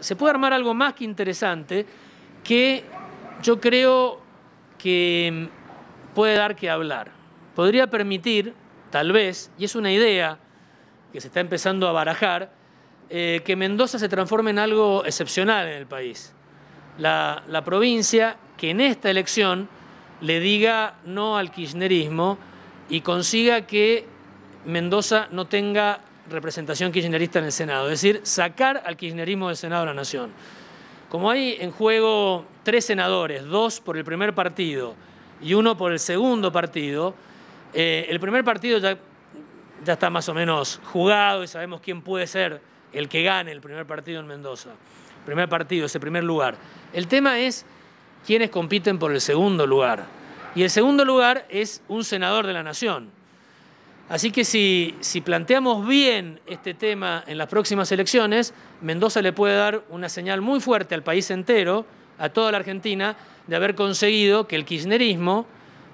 Se puede armar algo más que interesante que yo creo que mm, puede dar que hablar. Podría permitir, tal vez, y es una idea que se está empezando a barajar, eh, que Mendoza se transforme en algo excepcional en el país. La, la provincia que en esta elección le diga no al kirchnerismo y consiga que Mendoza no tenga representación kirchnerista en el Senado, es decir, sacar al kirchnerismo del Senado de la Nación. Como hay en juego tres senadores, dos por el primer partido y uno por el segundo partido, eh, el primer partido ya, ya está más o menos jugado y sabemos quién puede ser el que gane el primer partido en Mendoza. Primer partido, ese primer lugar. El tema es quiénes compiten por el segundo lugar. Y el segundo lugar es un senador de la Nación. Así que si, planteamos bien este tema en las próximas elecciones, Mendoza le puede dar una señal muy fuerte al país entero, a toda la Argentina, de haber conseguido que el kirchnerismo,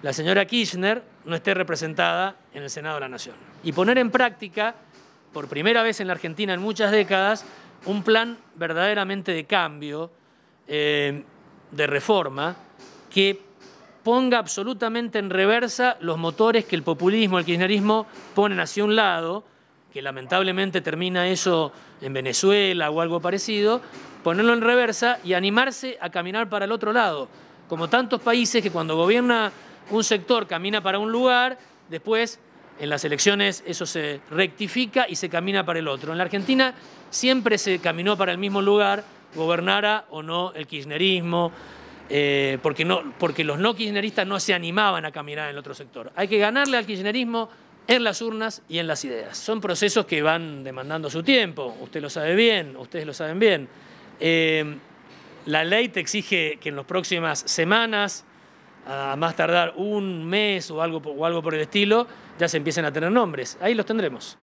la señora Kirchner, no esté representada en el Senado de la Nación. Y poner en práctica, por primera vez en la Argentina en muchas décadas, un plan verdaderamente de cambio, eh, de reforma, que ponga absolutamente en reversa los motores que el populismo, el kirchnerismo ponen hacia un lado, que lamentablemente termina eso en Venezuela o algo parecido, ponerlo en reversa y animarse a caminar para el otro lado, como tantos países que cuando gobierna un sector camina para un lugar, después en las elecciones eso se rectifica y se camina para el otro. En la Argentina siempre se caminó para el mismo lugar, gobernara o no el kirchnerismo, eh, porque, no, porque los no kirchneristas no se animaban a caminar en el otro sector. Hay que ganarle al kirchnerismo en las urnas y en las ideas. Son procesos que van demandando su tiempo, usted lo sabe bien, ustedes lo saben bien. Eh, la ley te exige que en las próximas semanas, a más tardar un mes o algo, o algo por el estilo, ya se empiecen a tener nombres. Ahí los tendremos.